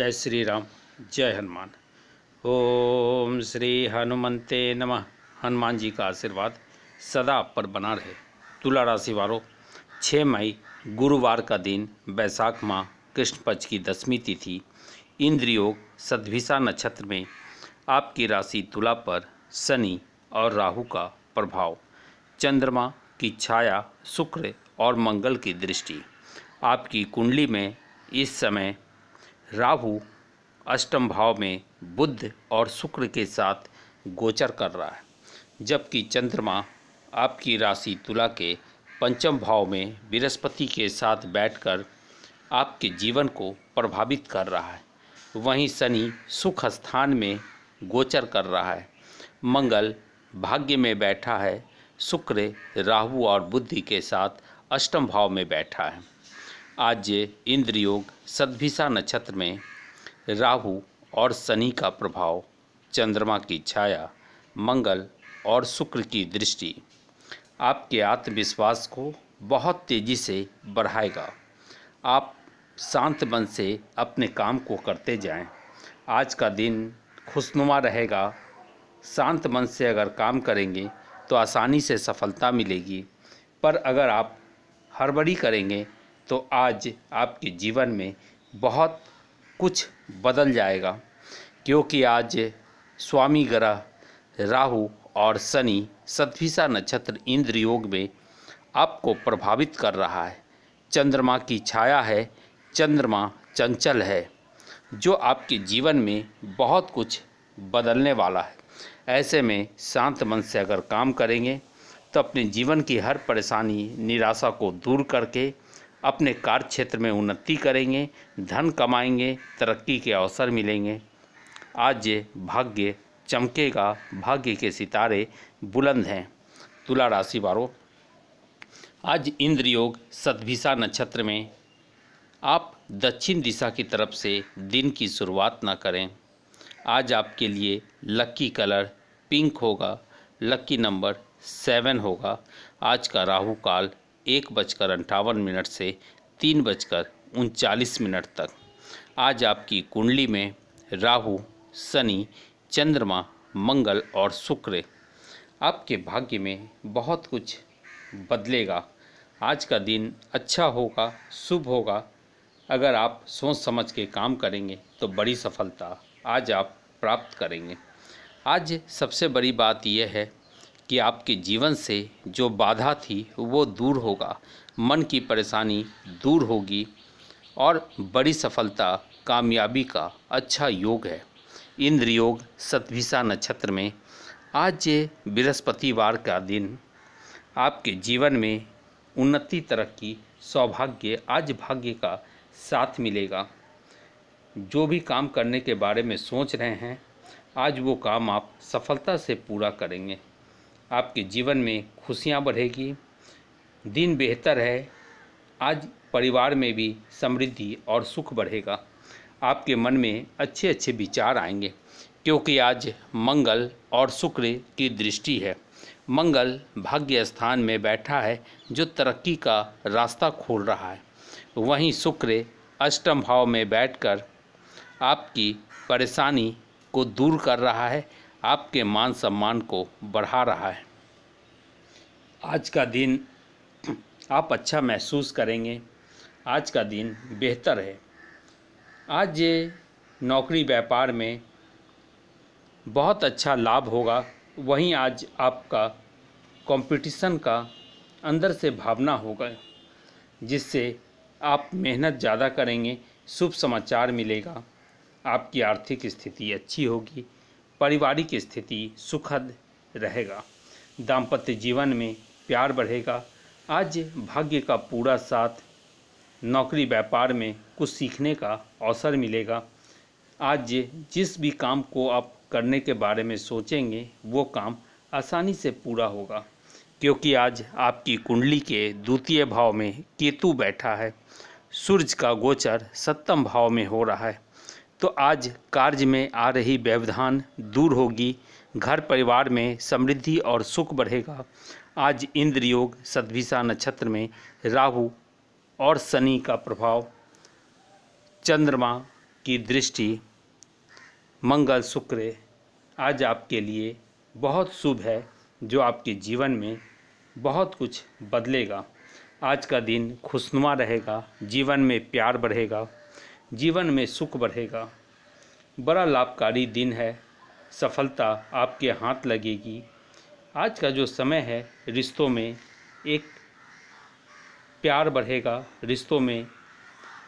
जय श्री राम जय हनुमान ओम श्री हनुमते नमः हनुमान जी का आशीर्वाद सदा आप पर बना रहे तुला राशि वालों छः मई गुरुवार का दिन बैसाख माह कृष्ण पक्ष की दसवीं तिथि इंद्रियोग सदभिसा नक्षत्र में आपकी राशि तुला पर शनि और राहु का प्रभाव चंद्रमा की छाया शुक्र और मंगल की दृष्टि आपकी कुंडली में इस समय राहु अष्टम भाव में बुद्ध और शुक्र के साथ गोचर कर रहा है जबकि चंद्रमा आपकी राशि तुला के पंचम भाव में बृहस्पति के साथ बैठकर आपके जीवन को प्रभावित कर रहा है वहीं शनि सुख स्थान में गोचर कर रहा है मंगल भाग्य में बैठा है शुक्र राहु और बुद्धि के साथ अष्टम भाव में बैठा है आज इंद्रयोग सदभिसा नक्षत्र में राहु और शनि का प्रभाव चंद्रमा की छाया मंगल और शुक्र की दृष्टि आपके आत्मविश्वास को बहुत तेज़ी से बढ़ाएगा आप शांत मन से अपने काम को करते जाएं। आज का दिन खुशनुमा रहेगा शांत मन से अगर काम करेंगे तो आसानी से सफलता मिलेगी पर अगर आप हड़बड़ी करेंगे तो आज आपके जीवन में बहुत कुछ बदल जाएगा क्योंकि आज स्वामी ग्रह राहु और शनि सदभिसा नक्षत्र इंद्र योग में आपको प्रभावित कर रहा है चंद्रमा की छाया है चंद्रमा चंचल है जो आपके जीवन में बहुत कुछ बदलने वाला है ऐसे में शांत मन से अगर काम करेंगे तो अपने जीवन की हर परेशानी निराशा को दूर करके अपने कार्य क्षेत्र में उन्नति करेंगे धन कमाएंगे तरक्की के अवसर मिलेंगे आज ये भाग्य चमकेगा भाग्य के सितारे बुलंद हैं तुला राशि वालों आज इंद्र योग सदभिसा नक्षत्र में आप दक्षिण दिशा की तरफ से दिन की शुरुआत ना करें आज आपके लिए लक्की कलर पिंक होगा लक्की नंबर सेवन होगा आज का राहु काल एक बजकर अंठावन मिनट से तीन बजकर उनचालीस मिनट तक आज आपकी कुंडली में राहु शनि चंद्रमा मंगल और शुक्र आपके भाग्य में बहुत कुछ बदलेगा आज का दिन अच्छा होगा शुभ होगा अगर आप सोच समझ के काम करेंगे तो बड़ी सफलता आज आप प्राप्त करेंगे आज सबसे बड़ी बात यह है कि आपके जीवन से जो बाधा थी वो दूर होगा मन की परेशानी दूर होगी और बड़ी सफलता कामयाबी का अच्छा योग है इंद्र योग सतभिषा नक्षत्र में आज ये बृहस्पतिवार का दिन आपके जीवन में उन्नति तरक्की सौभाग्य आज भाग्य का साथ मिलेगा जो भी काम करने के बारे में सोच रहे हैं आज वो काम आप सफलता से पूरा करेंगे आपके जीवन में खुशियाँ बढ़ेगी दिन बेहतर है आज परिवार में भी समृद्धि और सुख बढ़ेगा आपके मन में अच्छे अच्छे विचार आएंगे क्योंकि आज मंगल और शुक्र की दृष्टि है मंगल भाग्य स्थान में बैठा है जो तरक्की का रास्ता खोल रहा है वहीं शुक्र अष्टम भाव में बैठकर आपकी परेशानी को दूर कर रहा है आपके मान सम्मान को बढ़ा रहा है आज का दिन आप अच्छा महसूस करेंगे आज का दिन बेहतर है आज ये नौकरी व्यापार में बहुत अच्छा लाभ होगा वहीं आज आपका कंपटीशन का अंदर से भावना होगा जिससे आप मेहनत ज़्यादा करेंगे शुभ समाचार मिलेगा आपकी आर्थिक स्थिति अच्छी होगी पारिवारिक स्थिति सुखद रहेगा दाम्पत्य जीवन में प्यार बढ़ेगा आज भाग्य का पूरा साथ नौकरी व्यापार में कुछ सीखने का अवसर मिलेगा आज जिस भी काम को आप करने के बारे में सोचेंगे वो काम आसानी से पूरा होगा क्योंकि आज आपकी कुंडली के द्वितीय भाव में केतु बैठा है सूर्य का गोचर सप्तम भाव में हो रहा है तो आज कार्य में आ रही व्यवधान दूर होगी घर परिवार में समृद्धि और सुख बढ़ेगा आज इंद्र योग सदभिसा नक्षत्र में राहु और शनि का प्रभाव चंद्रमा की दृष्टि मंगल शुक्र आज आपके लिए बहुत शुभ है जो आपके जीवन में बहुत कुछ बदलेगा आज का दिन खुशनुमा रहेगा जीवन में प्यार बढ़ेगा जीवन में सुख बढ़ेगा बड़ा लाभकारी दिन है सफलता आपके हाथ लगेगी आज का जो समय है रिश्तों में एक प्यार बढ़ेगा रिश्तों में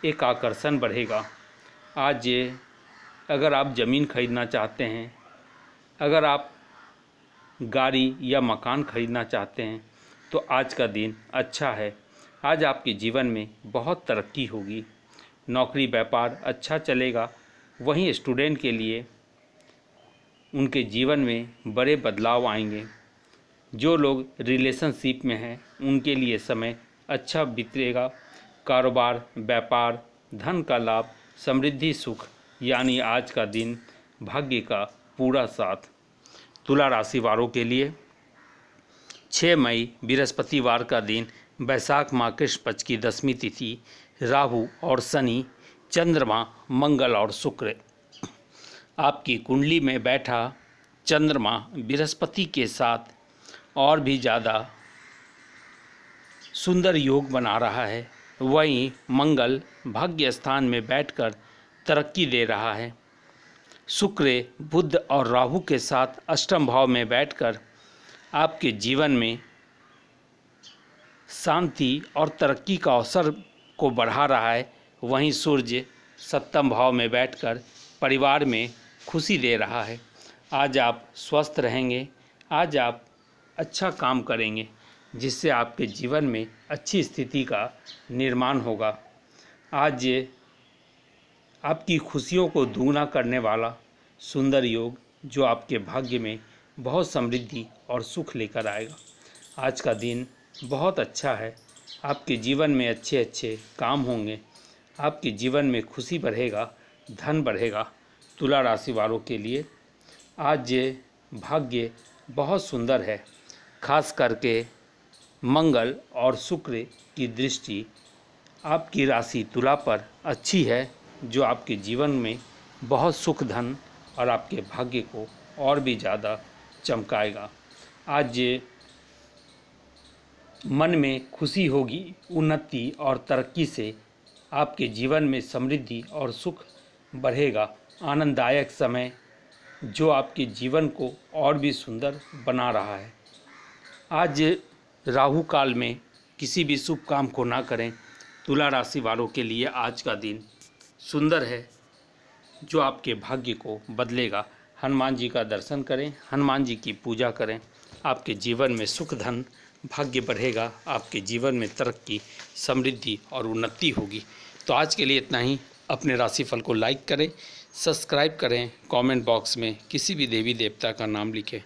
एक आकर्षण बढ़ेगा आज ये अगर आप ज़मीन खरीदना चाहते हैं अगर आप गाड़ी या मकान खरीदना चाहते हैं तो आज का दिन अच्छा है आज आपके जीवन में बहुत तरक्की होगी नौकरी व्यापार अच्छा चलेगा वहीं स्टूडेंट के लिए उनके जीवन में बड़े बदलाव आएंगे जो लोग रिलेशनशिप में हैं उनके लिए समय अच्छा बीतेगा कारोबार व्यापार धन का लाभ समृद्धि सुख यानी आज का दिन भाग्य का पूरा साथ तुला राशि वालों के लिए 6 मई बृहस्पतिवार का दिन बैसाख माह कृष्ण पक्ष की दसवीं तिथि राहु और शनि चंद्रमा मंगल और शुक्र आपकी कुंडली में बैठा चंद्रमा बृहस्पति के साथ और भी ज़्यादा सुंदर योग बना रहा है वहीं मंगल भाग्य स्थान में बैठकर तरक्की दे रहा है शुक्र बुद्ध और राहु के साथ अष्टम भाव में बैठकर आपके जीवन में शांति और तरक्की का अवसर को बढ़ा रहा है वहीं सूर्य सप्तम भाव में बैठकर परिवार में खुशी दे रहा है आज आप स्वस्थ रहेंगे आज आप अच्छा काम करेंगे जिससे आपके जीवन में अच्छी स्थिति का निर्माण होगा आज ये आपकी खुशियों को दुगना करने वाला सुंदर योग जो आपके भाग्य में बहुत समृद्धि और सुख लेकर आएगा आज का दिन बहुत अच्छा है आपके जीवन में अच्छे अच्छे काम होंगे आपके जीवन में खुशी बढ़ेगा धन बढ़ेगा तुला राशि वालों के लिए आज ये भाग्य बहुत सुंदर है खास करके मंगल और शुक्र की दृष्टि आपकी राशि तुला पर अच्छी है जो आपके जीवन में बहुत सुख धन और आपके भाग्य को और भी ज़्यादा चमकाएगा आज ये मन में खुशी होगी उन्नति और तरक्की से आपके जीवन में समृद्धि और सुख बढ़ेगा आनंददायक समय जो आपके जीवन को और भी सुंदर बना रहा है आज राहु काल में किसी भी शुभ काम को ना करें तुला राशि वालों के लिए आज का दिन सुंदर है जो आपके भाग्य को बदलेगा हनुमान जी का दर्शन करें हनुमान जी की पूजा करें आपके जीवन में सुख धन भाग्य बढ़ेगा आपके जीवन में तरक्की समृद्धि और उन्नति होगी तो आज के लिए इतना ही अपने राशिफल को लाइक करें सब्सक्राइब करें कमेंट बॉक्स में किसी भी देवी देवता का नाम लिखें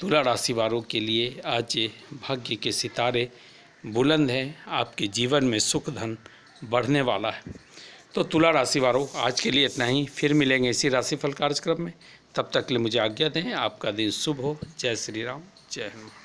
तुला राशि वालों के लिए आज ये भाग्य के सितारे बुलंद हैं आपके जीवन में सुख धन बढ़ने वाला है तो तुला राशि वालों आज के लिए इतना ही फिर मिलेंगे इसी राशिफल कार्यक्रम में तब तक के लिए मुझे आज्ञा दें आपका दिन शुभ हो जय श्री राम जय हनुमान